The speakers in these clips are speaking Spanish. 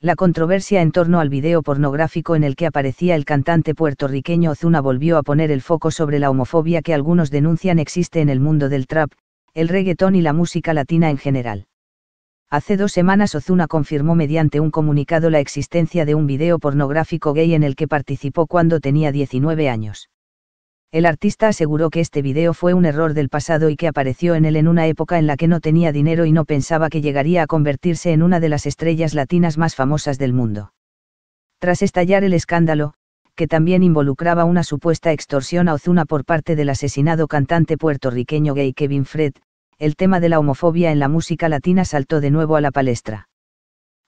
La controversia en torno al video pornográfico en el que aparecía el cantante puertorriqueño Ozuna volvió a poner el foco sobre la homofobia que algunos denuncian existe en el mundo del trap, el reggaetón y la música latina en general. Hace dos semanas Ozuna confirmó mediante un comunicado la existencia de un video pornográfico gay en el que participó cuando tenía 19 años. El artista aseguró que este video fue un error del pasado y que apareció en él en una época en la que no tenía dinero y no pensaba que llegaría a convertirse en una de las estrellas latinas más famosas del mundo. Tras estallar el escándalo, que también involucraba una supuesta extorsión a Ozuna por parte del asesinado cantante puertorriqueño gay Kevin Fred, el tema de la homofobia en la música latina saltó de nuevo a la palestra.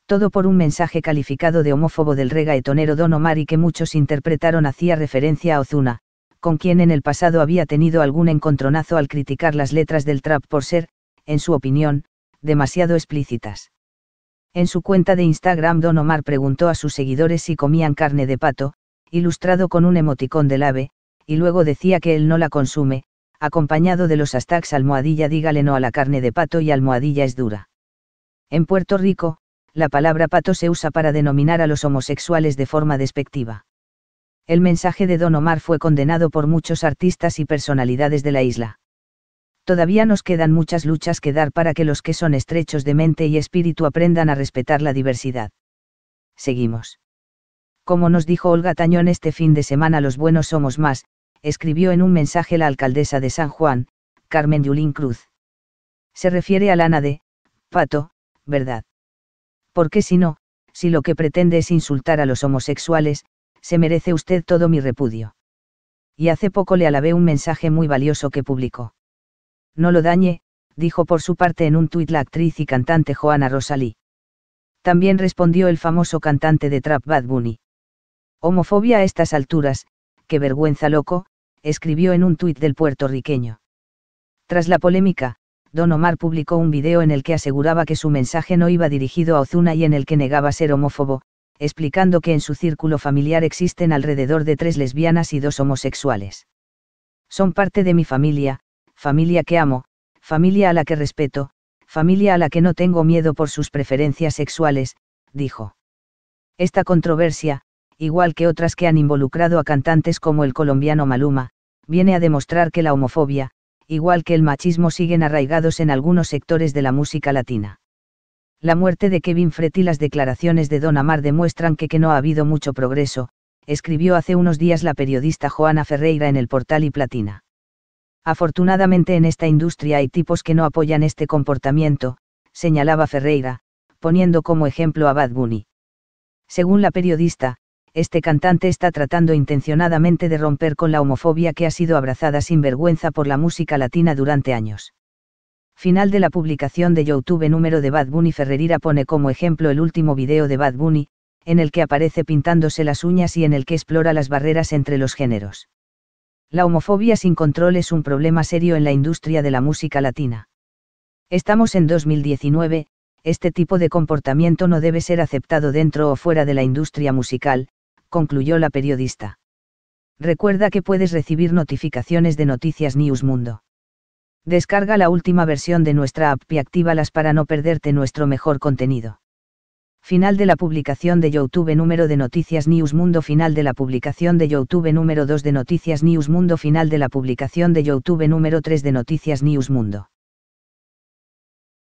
Todo por un mensaje calificado de homófobo del reggaetonero Don Omar y que muchos interpretaron hacía referencia a Ozuna, con quien en el pasado había tenido algún encontronazo al criticar las letras del trap por ser, en su opinión, demasiado explícitas. En su cuenta de Instagram Don Omar preguntó a sus seguidores si comían carne de pato, ilustrado con un emoticón del ave, y luego decía que él no la consume, acompañado de los hashtags almohadilla dígale no a la carne de pato y almohadilla es dura. En Puerto Rico, la palabra pato se usa para denominar a los homosexuales de forma despectiva el mensaje de Don Omar fue condenado por muchos artistas y personalidades de la isla. Todavía nos quedan muchas luchas que dar para que los que son estrechos de mente y espíritu aprendan a respetar la diversidad. Seguimos. Como nos dijo Olga Tañón este fin de semana, los buenos somos más, escribió en un mensaje la alcaldesa de San Juan, Carmen Yulín Cruz. Se refiere a Lana de, Pato, ¿verdad? Porque si no, si lo que pretende es insultar a los homosexuales, se merece usted todo mi repudio. Y hace poco le alabé un mensaje muy valioso que publicó. No lo dañe, dijo por su parte en un tuit la actriz y cantante Joana Rosalí. También respondió el famoso cantante de Trap Bad Bunny. Homofobia a estas alturas, qué vergüenza loco, escribió en un tuit del puertorriqueño. Tras la polémica, Don Omar publicó un video en el que aseguraba que su mensaje no iba dirigido a Ozuna y en el que negaba ser homófobo, explicando que en su círculo familiar existen alrededor de tres lesbianas y dos homosexuales. Son parte de mi familia, familia que amo, familia a la que respeto, familia a la que no tengo miedo por sus preferencias sexuales, dijo. Esta controversia, igual que otras que han involucrado a cantantes como el colombiano Maluma, viene a demostrar que la homofobia, igual que el machismo siguen arraigados en algunos sectores de la música latina. La muerte de Kevin fretti y las declaraciones de Don Amar demuestran que, que no ha habido mucho progreso, escribió hace unos días la periodista Joana Ferreira en el portal y Platina. Afortunadamente en esta industria hay tipos que no apoyan este comportamiento, señalaba Ferreira, poniendo como ejemplo a Bad Bunny. Según la periodista, este cantante está tratando intencionadamente de romper con la homofobia que ha sido abrazada sin vergüenza por la música latina durante años. Final de la publicación de YouTube número de Bad Bunny Ferrerira pone como ejemplo el último video de Bad Bunny, en el que aparece pintándose las uñas y en el que explora las barreras entre los géneros. La homofobia sin control es un problema serio en la industria de la música latina. Estamos en 2019, este tipo de comportamiento no debe ser aceptado dentro o fuera de la industria musical, concluyó la periodista. Recuerda que puedes recibir notificaciones de Noticias News Mundo. Descarga la última versión de nuestra app y actívalas para no perderte nuestro mejor contenido. Final de la publicación de YouTube número de Noticias News Mundo Final de la publicación de YouTube número 2 de Noticias News Mundo Final de la publicación de YouTube número 3 de Noticias News Mundo